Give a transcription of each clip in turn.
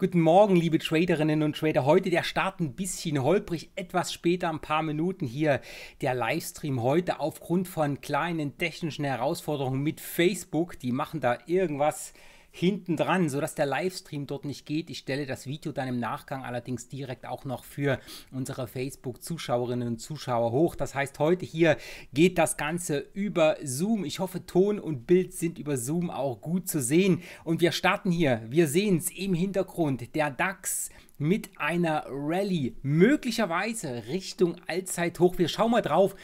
Guten Morgen, liebe Traderinnen und Trader. Heute der Start ein bisschen holprig. Etwas später, ein paar Minuten hier der Livestream heute aufgrund von kleinen technischen Herausforderungen mit Facebook. Die machen da irgendwas hinten dran, sodass der Livestream dort nicht geht. Ich stelle das Video dann im Nachgang allerdings direkt auch noch für unsere Facebook-Zuschauerinnen und Zuschauer hoch. Das heißt, heute hier geht das Ganze über Zoom. Ich hoffe, Ton und Bild sind über Zoom auch gut zu sehen. Und wir starten hier. Wir sehen es im Hintergrund. Der DAX mit einer Rallye, möglicherweise Richtung Allzeithoch. Wir schauen mal drauf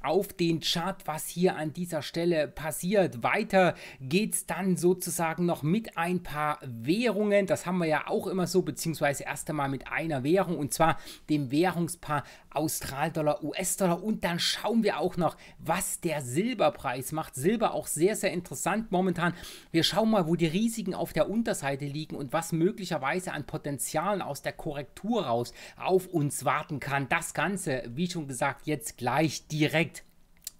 auf den Chart, was hier an dieser Stelle passiert. Weiter geht es dann sozusagen noch mit ein paar Währungen. Das haben wir ja auch immer so, beziehungsweise erst einmal mit einer Währung und zwar dem Währungspaar Australdollar, US-Dollar und dann schauen wir auch noch, was der Silberpreis macht. Silber auch sehr, sehr interessant momentan. Wir schauen mal, wo die Risiken auf der Unterseite liegen und was möglicherweise an Potenzialen aus der Korrektur raus auf uns warten kann. Das Ganze, wie schon gesagt, jetzt gleich direkt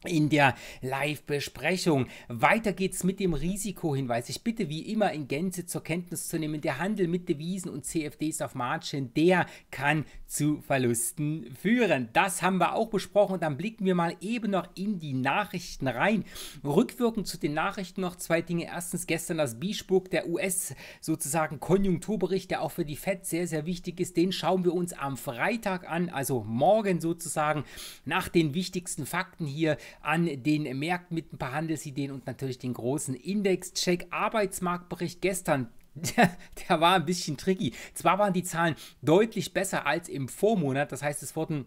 in der Live-Besprechung. Weiter geht's mit dem Risikohinweis. Ich bitte wie immer in Gänze zur Kenntnis zu nehmen, der Handel mit Devisen und CFDs auf Margin, der kann zu Verlusten führen. Das haben wir auch besprochen und dann blicken wir mal eben noch in die Nachrichten rein. Rückwirkend zu den Nachrichten noch zwei Dinge. Erstens gestern das Biesburg, der US sozusagen Konjunkturbericht, der auch für die Fed sehr, sehr wichtig ist. Den schauen wir uns am Freitag an, also morgen sozusagen nach den wichtigsten Fakten hier an den Märkten mit ein paar Handelsideen und natürlich den großen Indexcheck. Arbeitsmarktbericht gestern der, der, war ein bisschen tricky. Zwar waren die Zahlen deutlich besser als im Vormonat, das heißt, es wurden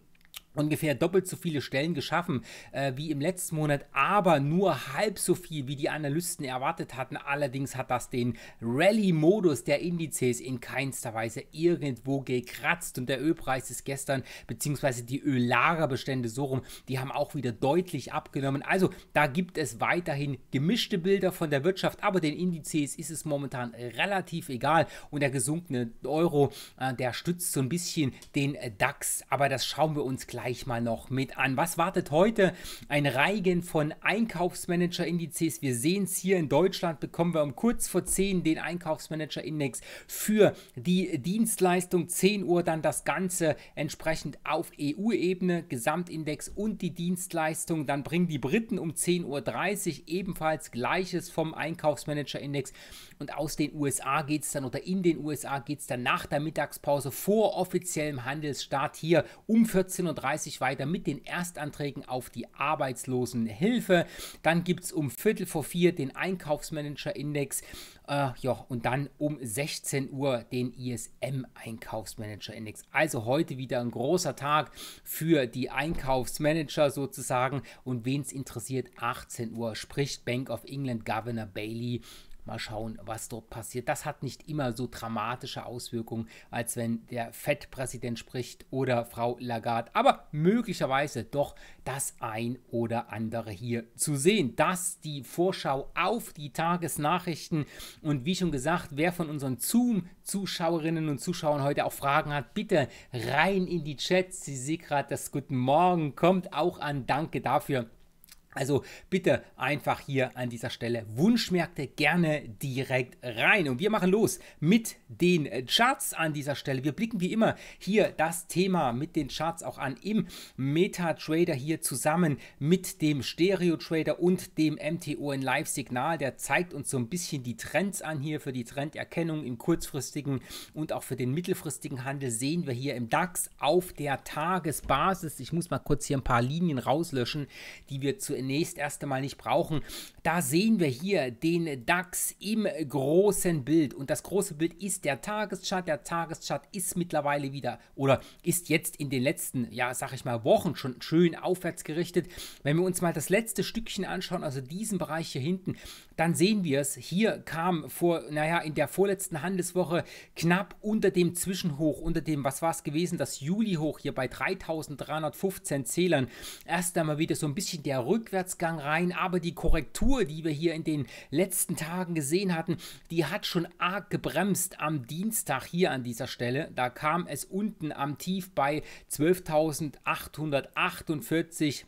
ungefähr doppelt so viele Stellen geschaffen äh, wie im letzten Monat, aber nur halb so viel, wie die Analysten erwartet hatten. Allerdings hat das den Rally-Modus der Indizes in keinster Weise irgendwo gekratzt und der Ölpreis ist gestern, beziehungsweise die Öllagerbestände so rum, die haben auch wieder deutlich abgenommen. Also da gibt es weiterhin gemischte Bilder von der Wirtschaft, aber den Indizes ist es momentan relativ egal und der gesunkene Euro, äh, der stützt so ein bisschen den äh, DAX, aber das schauen wir uns gleich gleich mal noch mit an. Was wartet heute? Ein Reigen von Einkaufsmanager-Indizes. Wir sehen es hier in Deutschland, bekommen wir um kurz vor 10 den Einkaufsmanager-Index für die Dienstleistung. 10 Uhr dann das Ganze entsprechend auf EU-Ebene, Gesamtindex und die Dienstleistung. Dann bringen die Briten um 10.30 Uhr ebenfalls gleiches vom Einkaufsmanager-Index. Und aus den USA geht es dann oder in den USA geht es dann nach der Mittagspause vor offiziellem Handelsstart hier um 14.30 Uhr 30 weiter mit den Erstanträgen auf die Arbeitslosenhilfe. Dann gibt es um Viertel vor vier den Einkaufsmanager-Index. Äh, ja, und dann um 16 Uhr den ISM-Einkaufsmanager-Index. Also heute wieder ein großer Tag für die Einkaufsmanager sozusagen. Und wen es interessiert, 18 Uhr spricht Bank of England Governor Bailey Mal schauen, was dort passiert. Das hat nicht immer so dramatische Auswirkungen, als wenn der FED-Präsident spricht oder Frau Lagarde. Aber möglicherweise doch das ein oder andere hier zu sehen. Das die Vorschau auf die Tagesnachrichten. Und wie schon gesagt, wer von unseren Zoom-Zuschauerinnen und Zuschauern heute auch Fragen hat, bitte rein in die Chats. Sie sehe gerade, das Guten Morgen kommt auch an. Danke dafür. Also bitte einfach hier an dieser Stelle Wunschmärkte gerne direkt rein. Und wir machen los mit den Charts an dieser Stelle. Wir blicken wie immer hier das Thema mit den Charts auch an im MetaTrader hier zusammen mit dem Stereo-Trader und dem MTON Live-Signal. Der zeigt uns so ein bisschen die Trends an hier für die Trenderkennung im kurzfristigen und auch für den mittelfristigen Handel sehen wir hier im DAX auf der Tagesbasis. Ich muss mal kurz hier ein paar Linien rauslöschen, die wir zu zunächst erst einmal nicht brauchen. Da sehen wir hier den DAX im großen Bild und das große Bild ist der Tageschart. Der Tageschart ist mittlerweile wieder oder ist jetzt in den letzten, ja, sag ich mal, Wochen schon schön aufwärts gerichtet. Wenn wir uns mal das letzte Stückchen anschauen, also diesen Bereich hier hinten, dann sehen wir es. Hier kam vor, naja, in der vorletzten Handelswoche knapp unter dem Zwischenhoch, unter dem, was war es gewesen, das Juli-Hoch hier bei 3315 Zählern. Erst einmal wieder so ein bisschen der Rückwärtsgang rein, aber die Korrektur, die wir hier in den letzten Tagen gesehen hatten, die hat schon arg gebremst am Dienstag hier an dieser Stelle. Da kam es unten am Tief bei 12.848.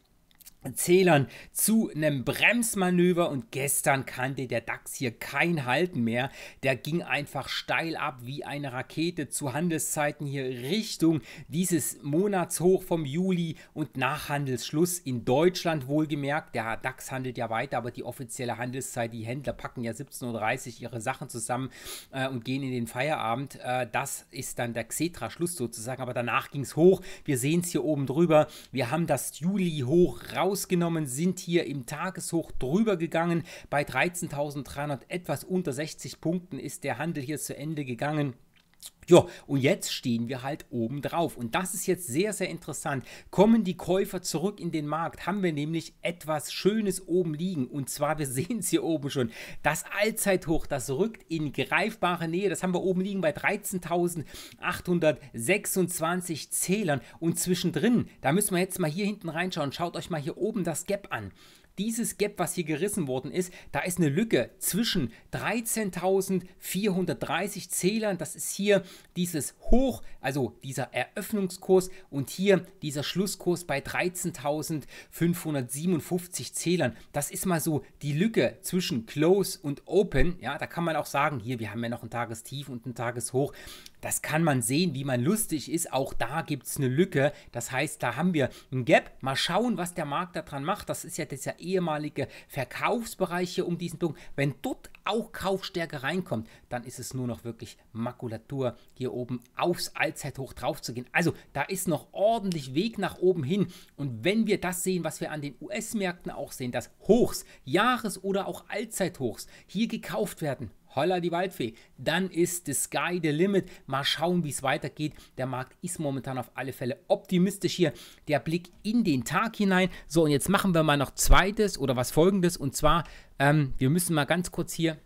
Zählern zu einem Bremsmanöver und gestern kannte der DAX hier kein Halten mehr. Der ging einfach steil ab wie eine Rakete zu Handelszeiten hier Richtung dieses Monatshoch vom Juli und nach Handelsschluss in Deutschland wohlgemerkt. Der DAX handelt ja weiter, aber die offizielle Handelszeit, die Händler packen ja 17.30 Uhr ihre Sachen zusammen äh, und gehen in den Feierabend. Äh, das ist dann der Xetra-Schluss sozusagen, aber danach ging es hoch. Wir sehen es hier oben drüber. Wir haben das Juli-Hoch raus ausgenommen, sind hier im Tageshoch drüber gegangen. Bei 13.300 etwas unter 60 Punkten ist der Handel hier zu Ende gegangen. Ja, und jetzt stehen wir halt oben drauf. Und das ist jetzt sehr, sehr interessant. Kommen die Käufer zurück in den Markt, haben wir nämlich etwas Schönes oben liegen. Und zwar, wir sehen es hier oben schon, das Allzeithoch, das rückt in greifbare Nähe. Das haben wir oben liegen bei 13.826 Zählern. Und zwischendrin, da müssen wir jetzt mal hier hinten reinschauen. Schaut euch mal hier oben das Gap an dieses Gap, was hier gerissen worden ist, da ist eine Lücke zwischen 13.430 Zählern, das ist hier dieses Hoch, also dieser Eröffnungskurs und hier dieser Schlusskurs bei 13.557 Zählern. Das ist mal so die Lücke zwischen Close und Open. Ja, da kann man auch sagen, hier, wir haben ja noch ein Tagestief und ein Tageshoch. Das kann man sehen, wie man lustig ist. Auch da gibt es eine Lücke. Das heißt, da haben wir ein Gap. Mal schauen, was der Markt daran macht. Das ist ja dieser ehemalige Verkaufsbereich hier um diesen Punkt. Wenn dort auch Kaufstärke reinkommt, dann ist es nur noch wirklich Makulatur, hier oben aufs Allzeithoch drauf zu gehen. Also da ist noch ordentlich Weg nach oben hin. Und wenn wir das sehen, was wir an den US-Märkten auch sehen, dass Hochs, Jahres- oder auch Allzeithochs hier gekauft werden, Holla die Waldfee. Dann ist the sky the limit. Mal schauen, wie es weitergeht. Der Markt ist momentan auf alle Fälle optimistisch hier. Der Blick in den Tag hinein. So, und jetzt machen wir mal noch zweites oder was folgendes. Und zwar, ähm, wir müssen mal ganz kurz hier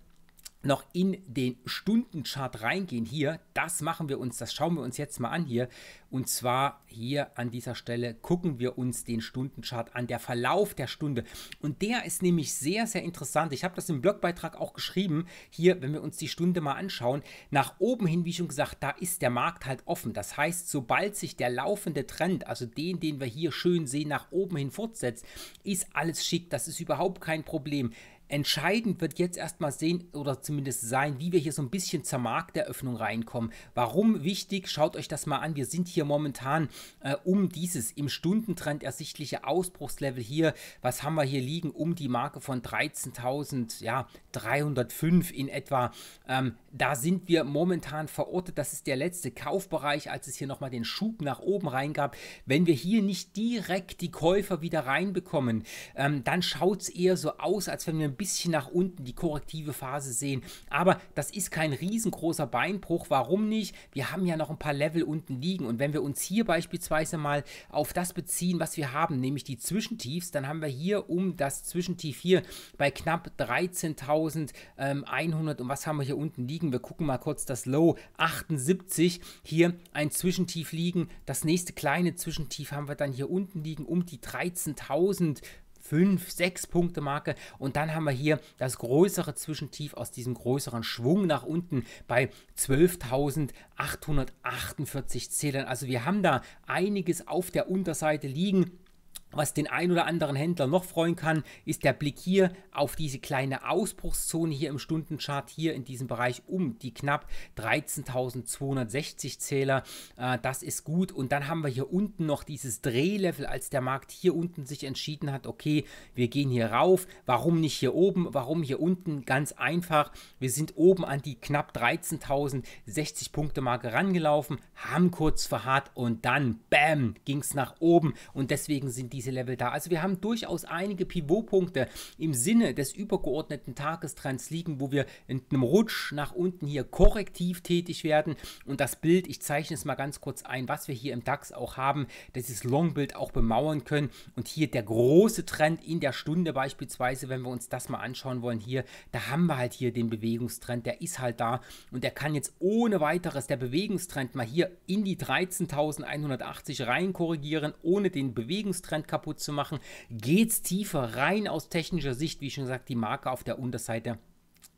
noch in den Stundenchart reingehen hier. Das machen wir uns, das schauen wir uns jetzt mal an hier. Und zwar hier an dieser Stelle gucken wir uns den Stundenchart an, der Verlauf der Stunde. Und der ist nämlich sehr, sehr interessant. Ich habe das im Blogbeitrag auch geschrieben. Hier, wenn wir uns die Stunde mal anschauen, nach oben hin, wie schon gesagt, da ist der Markt halt offen. Das heißt, sobald sich der laufende Trend, also den, den wir hier schön sehen, nach oben hin fortsetzt, ist alles schick. Das ist überhaupt kein Problem. Entscheidend wird jetzt erstmal sehen oder zumindest sein, wie wir hier so ein bisschen zur Markteröffnung reinkommen. Warum wichtig? Schaut euch das mal an. Wir sind hier momentan äh, um dieses im Stundentrend ersichtliche Ausbruchslevel hier. Was haben wir hier liegen? Um die Marke von 13.305 ja, 305 in etwa. Ähm, da sind wir momentan verortet. Das ist der letzte Kaufbereich, als es hier nochmal den Schub nach oben reingab. Wenn wir hier nicht direkt die Käufer wieder reinbekommen, ähm, dann schaut es eher so aus, als wenn wir ein bisschen bisschen nach unten die korrektive Phase sehen. Aber das ist kein riesengroßer Beinbruch. Warum nicht? Wir haben ja noch ein paar Level unten liegen. Und wenn wir uns hier beispielsweise mal auf das beziehen, was wir haben, nämlich die Zwischentiefs, dann haben wir hier um das Zwischentief hier bei knapp 13.100 ähm, und was haben wir hier unten liegen? Wir gucken mal kurz das Low 78. Hier ein Zwischentief liegen. Das nächste kleine Zwischentief haben wir dann hier unten liegen um die 13.000 5, 6 Punkte Marke. Und dann haben wir hier das größere Zwischentief aus diesem größeren Schwung nach unten bei 12.848 Zählern. Also wir haben da einiges auf der Unterseite liegen. Was den ein oder anderen Händler noch freuen kann, ist der Blick hier auf diese kleine Ausbruchszone hier im Stundenchart, hier in diesem Bereich um die knapp 13.260 Zähler. Äh, das ist gut. Und dann haben wir hier unten noch dieses Drehlevel, als der Markt hier unten sich entschieden hat, okay, wir gehen hier rauf. Warum nicht hier oben? Warum hier unten? Ganz einfach. Wir sind oben an die knapp 13.060 Punkte Marke rangelaufen, haben kurz verharrt und dann, bam, ging es nach oben. Und deswegen sind die diese Level da. Also wir haben durchaus einige Pivotpunkte im Sinne des übergeordneten Tagestrends liegen, wo wir in einem Rutsch nach unten hier korrektiv tätig werden. Und das Bild, ich zeichne es mal ganz kurz ein, was wir hier im DAX auch haben, dass dieses Long-Bild auch bemauern können. Und hier der große Trend in der Stunde beispielsweise, wenn wir uns das mal anschauen wollen hier, da haben wir halt hier den Bewegungstrend, der ist halt da und der kann jetzt ohne weiteres, der Bewegungstrend mal hier in die 13.180 rein korrigieren, ohne den Bewegungstrend kaputt zu machen. geht es tiefer rein aus technischer Sicht, wie schon gesagt, die Marke auf der Unterseite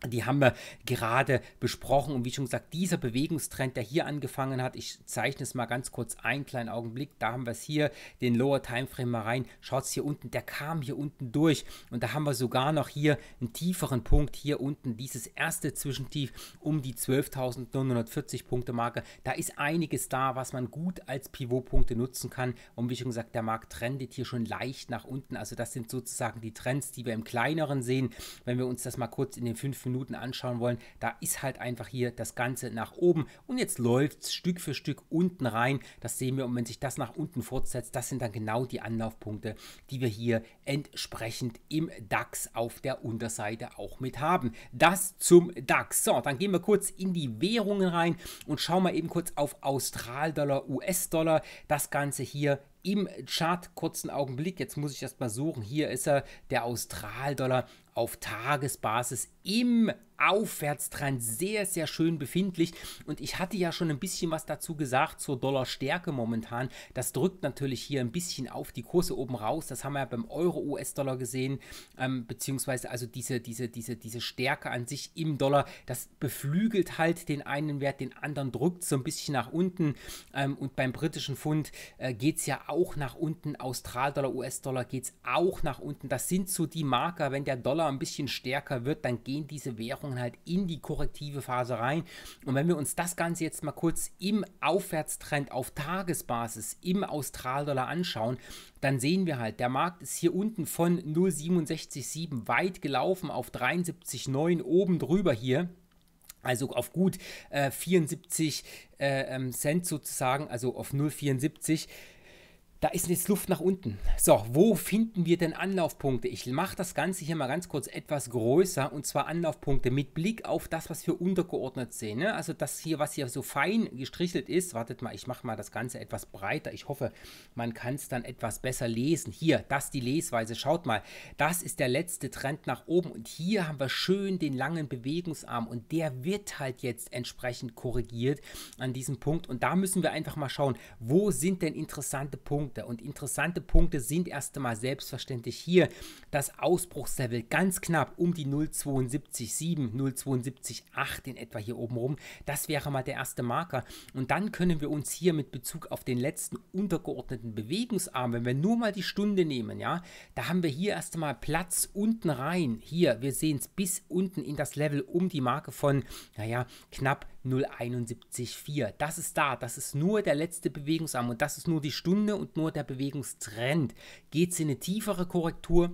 die haben wir gerade besprochen und wie schon gesagt, dieser Bewegungstrend, der hier angefangen hat, ich zeichne es mal ganz kurz einen kleinen Augenblick, da haben wir es hier, den Lower Timeframe mal rein, schaut es hier unten, der kam hier unten durch und da haben wir sogar noch hier einen tieferen Punkt, hier unten dieses erste Zwischentief um die 12.940 Punkte Marke, da ist einiges da, was man gut als Pivotpunkte nutzen kann und wie schon gesagt, der Markt trendet hier schon leicht nach unten, also das sind sozusagen die Trends, die wir im kleineren sehen, wenn wir uns das mal kurz in den 5 Minuten Minuten anschauen wollen, da ist halt einfach hier das Ganze nach oben. Und jetzt läuft es Stück für Stück unten rein. Das sehen wir. Und wenn sich das nach unten fortsetzt, das sind dann genau die Anlaufpunkte, die wir hier entsprechend im DAX auf der Unterseite auch mit haben. Das zum DAX. So, dann gehen wir kurz in die Währungen rein und schauen mal eben kurz auf Australdollar, US-Dollar. Das Ganze hier im Chart kurzen Augenblick. Jetzt muss ich erst mal suchen. Hier ist er, der Australdollar auf Tagesbasis im Aufwärtstrend sehr, sehr schön befindlich. Und ich hatte ja schon ein bisschen was dazu gesagt zur Dollarstärke momentan. Das drückt natürlich hier ein bisschen auf die Kurse oben raus. Das haben wir ja beim Euro-US-Dollar gesehen, ähm, beziehungsweise also diese, diese, diese, diese Stärke an sich im Dollar. Das beflügelt halt den einen Wert, den anderen drückt so ein bisschen nach unten. Ähm, und beim britischen Pfund äh, geht es ja auch nach unten. Austral-Dollar, US-Dollar geht es auch nach unten. Das sind so die Marker, wenn der Dollar ein bisschen stärker wird, dann gehen diese Währungen Verstärkungen halt in die korrektive Phase rein. Und wenn wir uns das Ganze jetzt mal kurz im Aufwärtstrend auf Tagesbasis im Australdollar anschauen, dann sehen wir halt, der Markt ist hier unten von 0,677 weit gelaufen auf 73,9 oben drüber hier. Also auf gut äh, 74 äh, ähm, Cent sozusagen, also auf 0,74. Da ist jetzt Luft nach unten. So, wo finden wir denn Anlaufpunkte? Ich mache das Ganze hier mal ganz kurz etwas größer und zwar Anlaufpunkte mit Blick auf das, was wir untergeordnet sehen. Ne? Also das hier, was hier so fein gestrichelt ist. Wartet mal, ich mache mal das Ganze etwas breiter. Ich hoffe, man kann es dann etwas besser lesen. Hier, das ist die Lesweise. Schaut mal, das ist der letzte Trend nach oben und hier haben wir schön den langen Bewegungsarm und der wird halt jetzt entsprechend korrigiert an diesem Punkt. Und da müssen wir einfach mal schauen, wo sind denn interessante Punkte? Punkte. Und interessante Punkte sind erst einmal selbstverständlich hier das Ausbruchslevel ganz knapp um die 0,727, 0,728 in etwa hier oben rum. Das wäre mal der erste Marker. Und dann können wir uns hier mit Bezug auf den letzten untergeordneten Bewegungsarm, wenn wir nur mal die Stunde nehmen, ja, da haben wir hier erst einmal Platz unten rein. Hier, wir sehen es bis unten in das Level um die Marke von, naja, knapp 0,71,4. Das ist da, das ist nur der letzte Bewegungsarm und das ist nur die Stunde und nur der Bewegungstrend. Geht es in eine tiefere Korrektur?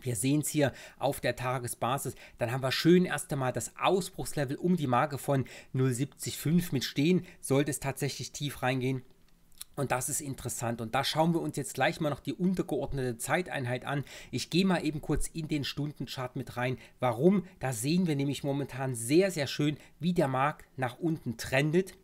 Wir sehen es hier auf der Tagesbasis. Dann haben wir schön erst einmal das Ausbruchslevel um die Marke von 0,705 mit stehen. Sollte es tatsächlich tief reingehen, und das ist interessant. Und da schauen wir uns jetzt gleich mal noch die untergeordnete Zeiteinheit an. Ich gehe mal eben kurz in den Stundenchart mit rein. Warum? Da sehen wir nämlich momentan sehr, sehr schön, wie der Markt nach unten trendet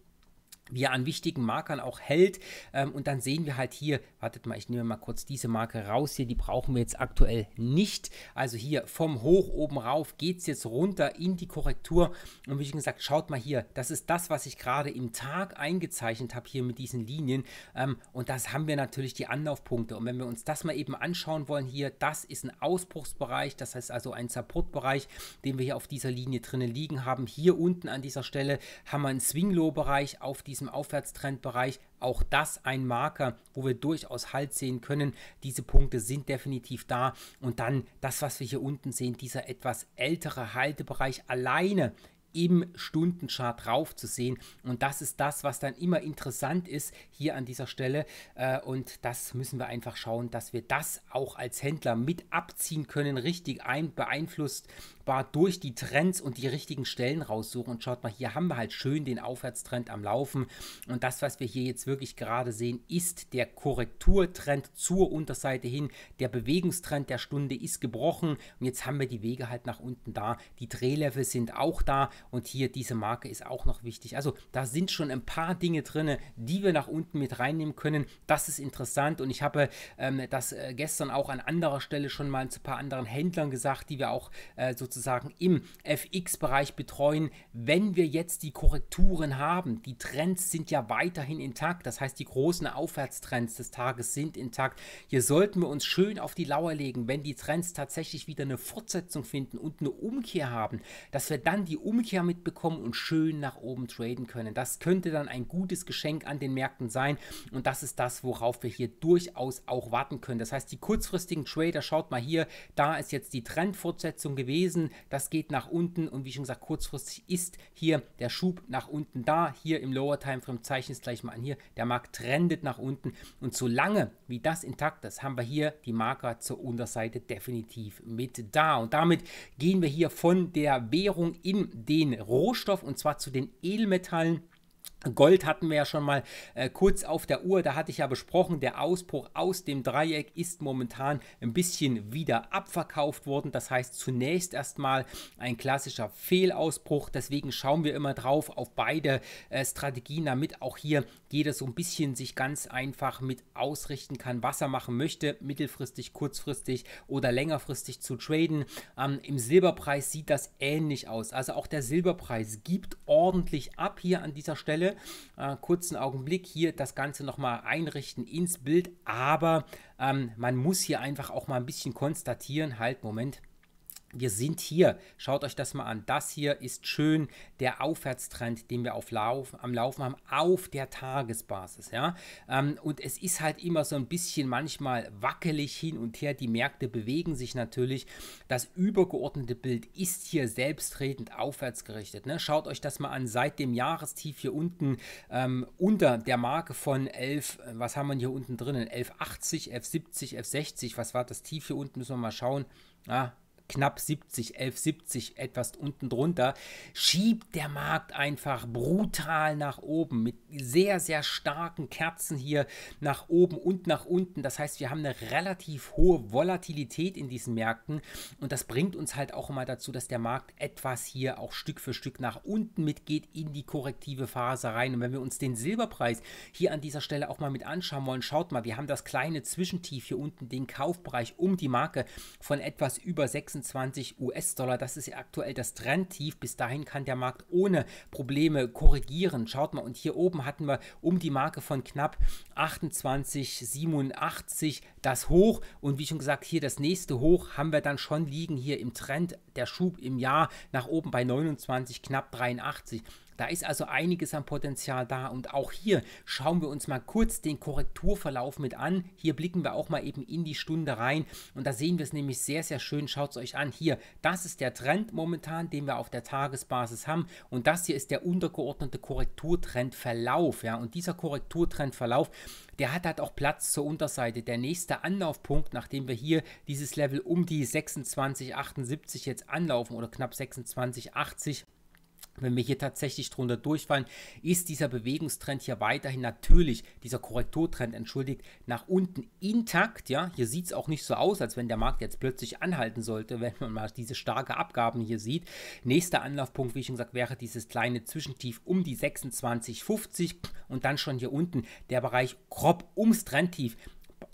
wie er an wichtigen Markern auch hält. Ähm, und dann sehen wir halt hier, wartet mal, ich nehme mal kurz diese Marke raus hier, die brauchen wir jetzt aktuell nicht. Also hier vom Hoch oben rauf geht es jetzt runter in die Korrektur. Und wie gesagt, schaut mal hier, das ist das, was ich gerade im Tag eingezeichnet habe hier mit diesen Linien. Ähm, und das haben wir natürlich die Anlaufpunkte. Und wenn wir uns das mal eben anschauen wollen hier, das ist ein Ausbruchsbereich, das heißt also ein Supportbereich, den wir hier auf dieser Linie drinnen liegen haben. Hier unten an dieser Stelle haben wir einen Swing-Low-Bereich auf dieser diesem Aufwärtstrendbereich. Auch das ein Marker, wo wir durchaus Halt sehen können. Diese Punkte sind definitiv da. Und dann das, was wir hier unten sehen, dieser etwas ältere Haltebereich alleine im Stundenchart drauf zu sehen. Und das ist das, was dann immer interessant ist hier an dieser Stelle. Äh, und das müssen wir einfach schauen, dass wir das auch als Händler mit abziehen können, richtig ein, beeinflusst durch die Trends und die richtigen Stellen raussuchen. Und schaut mal, hier haben wir halt schön den Aufwärtstrend am Laufen. Und das, was wir hier jetzt wirklich gerade sehen, ist der Korrekturtrend zur Unterseite hin. Der Bewegungstrend der Stunde ist gebrochen. Und jetzt haben wir die Wege halt nach unten da. Die Drehlevel sind auch da. Und hier diese Marke ist auch noch wichtig. Also da sind schon ein paar Dinge drin, die wir nach unten mit reinnehmen können. Das ist interessant und ich habe ähm, das äh, gestern auch an anderer Stelle schon mal zu ein paar anderen Händlern gesagt, die wir auch äh, sozusagen im FX-Bereich betreuen. Wenn wir jetzt die Korrekturen haben, die Trends sind ja weiterhin intakt. Das heißt, die großen Aufwärtstrends des Tages sind intakt. Hier sollten wir uns schön auf die Lauer legen, wenn die Trends tatsächlich wieder eine Fortsetzung finden und eine Umkehr haben, dass wir dann die Umkehr Nvidia mitbekommen und schön nach oben traden können. Das könnte dann ein gutes Geschenk an den Märkten sein und das ist das, worauf wir hier durchaus auch warten können. Das heißt, die kurzfristigen Trader, schaut mal hier, da ist jetzt die Trendfortsetzung gewesen, das geht nach unten und wie schon gesagt, kurzfristig ist hier der Schub nach unten da, hier im Lower Timeframe zeichne ich es gleich mal an hier, der Markt trendet nach unten und solange wie das intakt ist, haben wir hier die Marker zur Unterseite definitiv mit da und damit gehen wir hier von der Währung in den Proteine, Rohstoff und zwar zu den Edelmetallen Gold hatten wir ja schon mal äh, kurz auf der Uhr, da hatte ich ja besprochen, der Ausbruch aus dem Dreieck ist momentan ein bisschen wieder abverkauft worden. Das heißt zunächst erstmal ein klassischer Fehlausbruch. Deswegen schauen wir immer drauf auf beide äh, Strategien, damit auch hier jeder so ein bisschen sich ganz einfach mit ausrichten kann, was er machen möchte, mittelfristig, kurzfristig oder längerfristig zu traden. Ähm, Im Silberpreis sieht das ähnlich aus. Also auch der Silberpreis gibt ordentlich ab hier an dieser Stelle möchte. Äh, kurzen Augenblick hier das Ganze nochmal einrichten ins Bild, aber ähm, man muss hier einfach auch mal ein bisschen konstatieren, halt, Moment, wir sind hier. Schaut euch das mal an. Das hier ist schön der Aufwärtstrend, den wir auf Lauf, am Laufen haben, auf der Tagesbasis. Ja? Ähm, und es ist halt immer so ein bisschen manchmal wackelig hin und her. Die Märkte bewegen sich natürlich. Das übergeordnete Bild ist hier selbstredend aufwärts gerichtet. Ne? Schaut euch das mal an. Seit dem Jahrestief hier unten ähm, unter der Marke von 11, äh, was haben wir hier unten drinnen? 11,80, 11,70, 11,60. Was war das Tief hier unten? Müssen wir mal schauen. Ah, knapp 70, 11,70 etwas unten drunter, schiebt der Markt einfach brutal nach oben mit sehr, sehr starken Kerzen hier nach oben und nach unten. Das heißt, wir haben eine relativ hohe Volatilität in diesen Märkten und das bringt uns halt auch immer dazu, dass der Markt etwas hier auch Stück für Stück nach unten mitgeht in die korrektive Phase rein. Und wenn wir uns den Silberpreis hier an dieser Stelle auch mal mit anschauen wollen, schaut mal, wir haben das kleine Zwischentief hier unten, den Kaufbereich um die Marke von etwas über 6 26 US-Dollar. Das ist ja aktuell das Trendtief. Bis dahin kann der Markt ohne Probleme korrigieren. Schaut mal, und hier oben hatten wir um die Marke von knapp 28,87 das Hoch. Und wie schon gesagt, hier das nächste Hoch haben wir dann schon liegen hier im Trend. Der Schub im Jahr nach oben bei 29, knapp 83. Da ist also einiges an Potenzial da und auch hier schauen wir uns mal kurz den Korrekturverlauf mit an. Hier blicken wir auch mal eben in die Stunde rein und da sehen wir es nämlich sehr, sehr schön. Schaut es euch an. Hier, das ist der Trend momentan, den wir auf der Tagesbasis haben und das hier ist der untergeordnete Korrekturtrendverlauf. Ja? Und dieser Korrekturtrendverlauf, der hat halt auch Platz zur Unterseite. Der nächste Anlaufpunkt, nachdem wir hier dieses Level um die 26,78 jetzt anlaufen oder knapp 26,80, wenn wir hier tatsächlich drunter durchfallen, ist dieser Bewegungstrend hier weiterhin natürlich, dieser Korrekturtrend, entschuldigt, nach unten intakt. Ja, hier sieht es auch nicht so aus, als wenn der Markt jetzt plötzlich anhalten sollte, wenn man mal diese starke Abgaben hier sieht. Nächster Anlaufpunkt, wie ich schon gesagt, wäre dieses kleine Zwischentief um die 26,50 und dann schon hier unten der Bereich grob ums Trendtief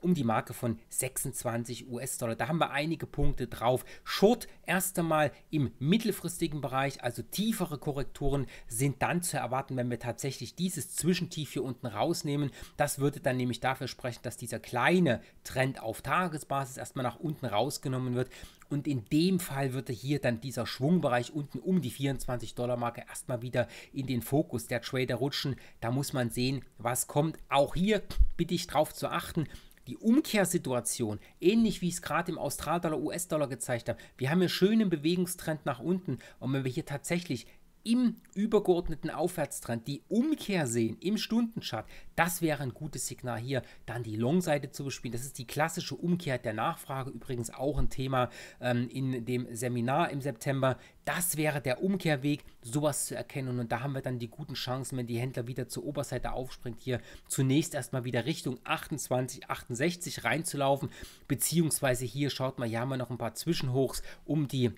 um die Marke von 26 US-Dollar. Da haben wir einige Punkte drauf. Short erst einmal im mittelfristigen Bereich, also tiefere Korrekturen sind dann zu erwarten, wenn wir tatsächlich dieses Zwischentief hier unten rausnehmen. Das würde dann nämlich dafür sprechen, dass dieser kleine Trend auf Tagesbasis erstmal nach unten rausgenommen wird. Und in dem Fall würde hier dann dieser Schwungbereich unten um die 24 Dollar Marke erstmal wieder in den Fokus der Trader rutschen. Da muss man sehen, was kommt. Auch hier bitte ich drauf zu achten die Umkehrsituation, ähnlich wie ich es gerade im Australdollar, US-Dollar gezeigt habe, wir haben hier schönen Bewegungstrend nach unten und wenn wir hier tatsächlich im übergeordneten Aufwärtstrend die Umkehr sehen im Stundenchart, das wäre ein gutes Signal hier, dann die Long-Seite zu bespielen. Das ist die klassische Umkehr der Nachfrage, übrigens auch ein Thema ähm, in dem Seminar im September. Das wäre der Umkehrweg, sowas zu erkennen und da haben wir dann die guten Chancen, wenn die Händler wieder zur Oberseite aufspringt, hier zunächst erstmal wieder Richtung 28, 68 reinzulaufen, beziehungsweise hier schaut mal, hier haben wir noch ein paar Zwischenhochs um die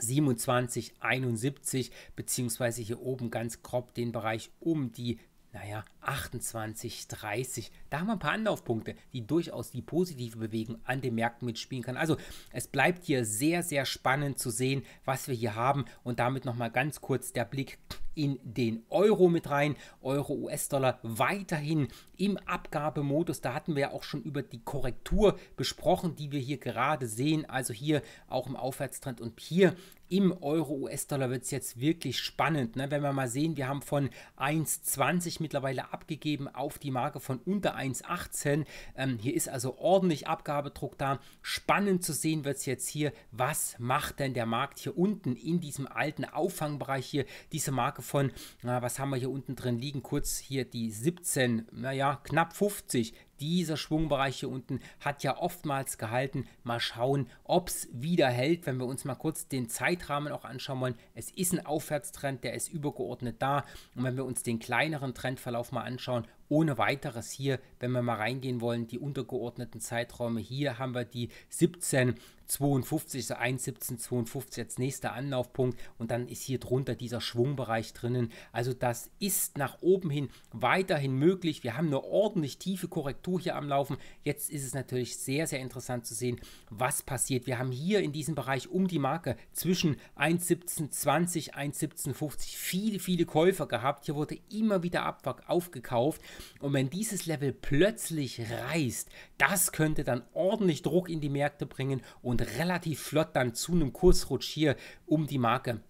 2771 beziehungsweise hier oben ganz grob den Bereich um die, naja, 28, 30. Da haben wir ein paar Anlaufpunkte, die durchaus die positive Bewegung an den Märkten mitspielen kann. Also es bleibt hier sehr, sehr spannend zu sehen, was wir hier haben. Und damit nochmal ganz kurz der Blick in den Euro mit rein. Euro, US-Dollar weiterhin im Abgabemodus. Da hatten wir ja auch schon über die Korrektur besprochen, die wir hier gerade sehen. Also hier auch im Aufwärtstrend und hier im Euro-US-Dollar wird es jetzt wirklich spannend. Ne? Wenn wir mal sehen, wir haben von 1,20 mittlerweile abgegeben auf die Marke von unter 1,18. Ähm, hier ist also ordentlich Abgabedruck da. Spannend zu sehen wird es jetzt hier, was macht denn der Markt hier unten in diesem alten Auffangbereich hier. Diese Marke von, na, was haben wir hier unten drin liegen? Kurz hier die 17, naja, knapp 50 dieser Schwungbereich hier unten hat ja oftmals gehalten. Mal schauen, ob es wieder hält, wenn wir uns mal kurz den Zeitrahmen auch anschauen wollen. Es ist ein Aufwärtstrend, der ist übergeordnet da. Und wenn wir uns den kleineren Trendverlauf mal anschauen, ohne weiteres hier wenn wir mal reingehen wollen, die untergeordneten Zeiträume. Hier haben wir die 1752, so 1,1752 als nächster Anlaufpunkt und dann ist hier drunter dieser Schwungbereich drinnen. Also das ist nach oben hin weiterhin möglich. Wir haben eine ordentlich tiefe Korrektur hier am Laufen. Jetzt ist es natürlich sehr, sehr interessant zu sehen, was passiert. Wir haben hier in diesem Bereich um die Marke zwischen 1,1720, 1,1750 viele, viele Käufer gehabt. Hier wurde immer wieder Abwack aufgekauft und wenn dieses Level plötzlich reißt, das könnte dann ordentlich Druck in die Märkte bringen und relativ flott dann zu einem Kursrutsch hier um die Marke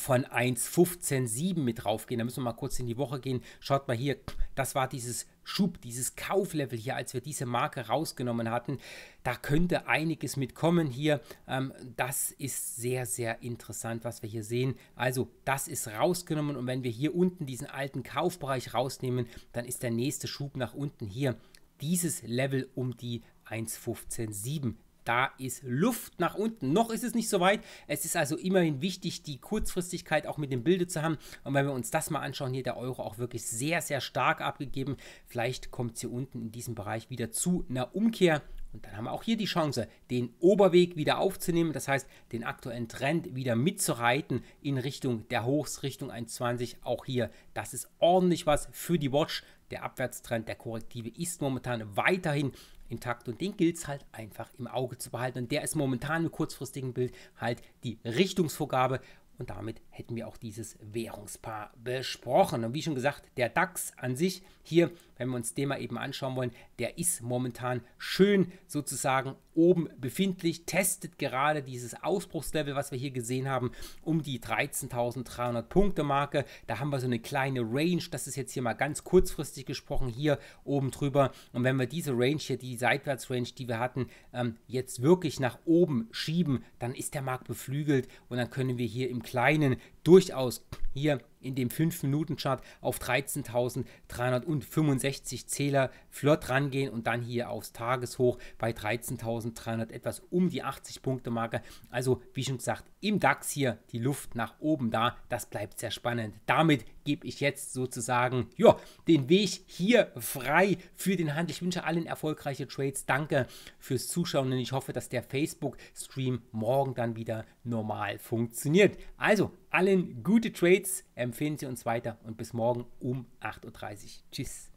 von 1,15,7 mit raufgehen. Da müssen wir mal kurz in die Woche gehen. Schaut mal hier, das war dieses Schub, dieses Kauflevel hier, als wir diese Marke rausgenommen hatten. Da könnte einiges mitkommen hier. Ähm, das ist sehr, sehr interessant, was wir hier sehen. Also das ist rausgenommen und wenn wir hier unten diesen alten Kaufbereich rausnehmen, dann ist der nächste Schub nach unten hier. Dieses Level um die 1,15,7 da ist Luft nach unten. Noch ist es nicht so weit. Es ist also immerhin wichtig, die Kurzfristigkeit auch mit dem Bilde zu haben. Und wenn wir uns das mal anschauen, hier der Euro auch wirklich sehr, sehr stark abgegeben. Vielleicht kommt es hier unten in diesem Bereich wieder zu einer Umkehr. Und dann haben wir auch hier die Chance, den Oberweg wieder aufzunehmen, das heißt, den aktuellen Trend wieder mitzureiten in Richtung der Hochs, Richtung 1,20. Auch hier, das ist ordentlich was für die Watch. Der Abwärtstrend, der Korrektive ist momentan weiterhin intakt und den gilt es halt einfach im Auge zu behalten. Und der ist momentan im kurzfristigen Bild halt die Richtungsvorgabe und damit hätten wir auch dieses Währungspaar besprochen. Und wie schon gesagt, der DAX an sich hier, wenn wir uns den mal eben anschauen wollen, der ist momentan schön sozusagen oben befindlich, testet gerade dieses Ausbruchslevel, was wir hier gesehen haben, um die 13.300 Punkte Marke. Da haben wir so eine kleine Range, das ist jetzt hier mal ganz kurzfristig gesprochen, hier oben drüber. Und wenn wir diese Range hier, die Seitwärtsrange, die wir hatten, ähm, jetzt wirklich nach oben schieben, dann ist der Markt beflügelt und dann können wir hier im kleinen, durchaus hier in dem 5-Minuten-Chart auf 13.365 Zähler flott rangehen und dann hier aufs Tageshoch bei 13.300 etwas um die 80 Punkte Marke. Also wie schon gesagt, im DAX hier die Luft nach oben da. Das bleibt sehr spannend. Damit gebe ich jetzt sozusagen ja, den Weg hier frei für den Handel. Ich wünsche allen erfolgreiche Trades. Danke fürs Zuschauen und ich hoffe, dass der Facebook-Stream morgen dann wieder normal funktioniert. Also allen gute Trades, empfehlen Sie uns weiter und bis morgen um 8.30 Uhr. Tschüss.